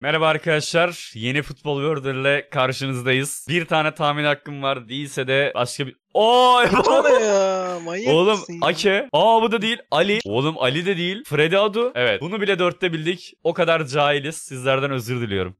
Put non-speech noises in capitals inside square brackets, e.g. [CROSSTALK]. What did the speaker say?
Merhaba arkadaşlar. Yeni Futbol Worlder ile karşınızdayız. Bir tane tahmin hakkım var. Değilse de başka bir... Oo! [LAUGHS] ya, manyak Oğlum mısın Ake. Aa bu da değil. Ali. Oğlum Ali de değil. Freddy Adu. Evet. Bunu bile dörtte bildik. O kadar cahiliz. Sizlerden özür diliyorum.